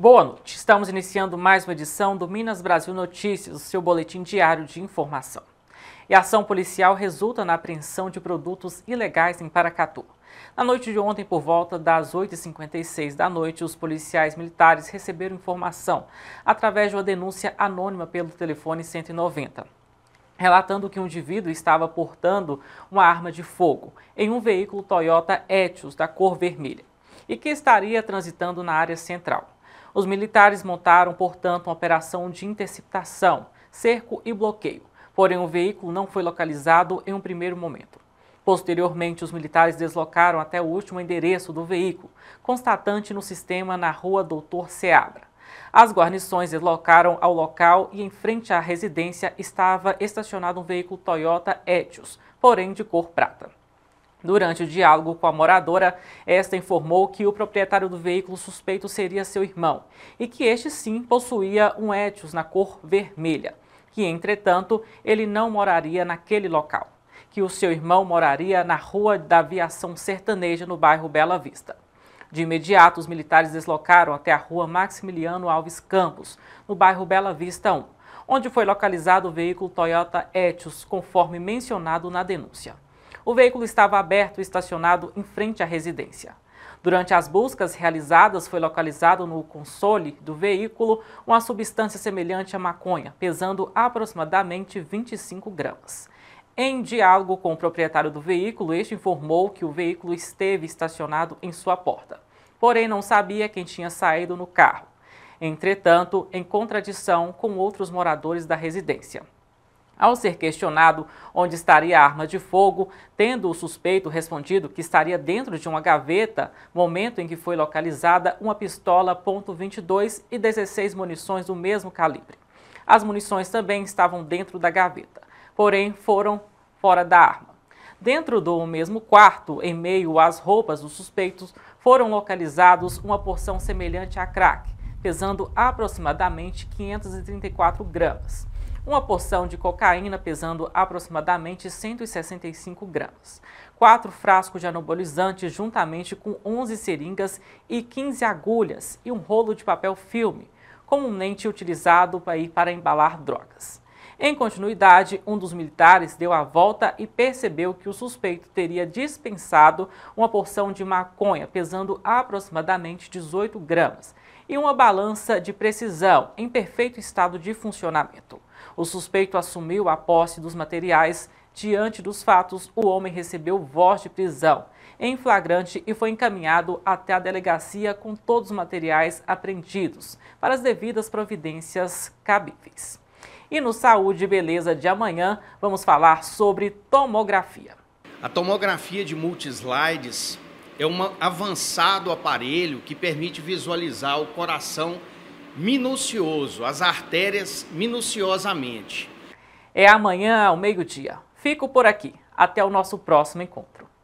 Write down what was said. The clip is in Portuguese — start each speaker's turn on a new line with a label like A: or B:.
A: Boa noite. Estamos iniciando mais uma edição do Minas Brasil Notícias, o seu boletim diário de informação. E a ação policial resulta na apreensão de produtos ilegais em Paracatu. Na noite de ontem, por volta das 8h56 da noite, os policiais militares receberam informação através de uma denúncia anônima pelo telefone 190 relatando que um indivíduo estava portando uma arma de fogo em um veículo Toyota Etios da cor vermelha e que estaria transitando na área central. Os militares montaram, portanto, uma operação de interceptação, cerco e bloqueio, porém o veículo não foi localizado em um primeiro momento. Posteriormente, os militares deslocaram até o último endereço do veículo, constatante no sistema na rua Doutor Seabra. As guarnições deslocaram ao local e em frente à residência estava estacionado um veículo Toyota Etios, porém de cor prata. Durante o diálogo com a moradora, esta informou que o proprietário do veículo suspeito seria seu irmão e que este sim possuía um Etios na cor vermelha, que entretanto ele não moraria naquele local, que o seu irmão moraria na Rua da Aviação Sertaneja, no bairro Bela Vista. De imediato, os militares deslocaram até a Rua Maximiliano Alves Campos, no bairro Bela Vista 1, onde foi localizado o veículo Toyota Etios, conforme mencionado na denúncia o veículo estava aberto e estacionado em frente à residência. Durante as buscas realizadas, foi localizado no console do veículo uma substância semelhante à maconha, pesando aproximadamente 25 gramas. Em diálogo com o proprietário do veículo, este informou que o veículo esteve estacionado em sua porta, porém não sabia quem tinha saído no carro. Entretanto, em contradição com outros moradores da residência. Ao ser questionado onde estaria a arma de fogo, tendo o suspeito respondido que estaria dentro de uma gaveta, momento em que foi localizada uma pistola .22 e 16 munições do mesmo calibre. As munições também estavam dentro da gaveta, porém foram fora da arma. Dentro do mesmo quarto, em meio às roupas dos suspeitos, foram localizados uma porção semelhante a crack, pesando aproximadamente 534 gramas uma porção de cocaína pesando aproximadamente 165 gramas, quatro frascos de anabolizante juntamente com 11 seringas e 15 agulhas e um rolo de papel filme, comumente utilizado para embalar drogas. Em continuidade, um dos militares deu a volta e percebeu que o suspeito teria dispensado uma porção de maconha pesando aproximadamente 18 gramas e uma balança de precisão em perfeito estado de funcionamento. O suspeito assumiu a posse dos materiais. Diante dos fatos, o homem recebeu voz de prisão em flagrante e foi encaminhado até a delegacia com todos os materiais apreendidos para as devidas providências cabíveis. E no Saúde e Beleza de amanhã, vamos falar sobre tomografia. A tomografia de multislides é um avançado aparelho que permite visualizar o coração minucioso, as artérias minuciosamente. É amanhã ao meio-dia. Fico por aqui. Até o nosso próximo encontro.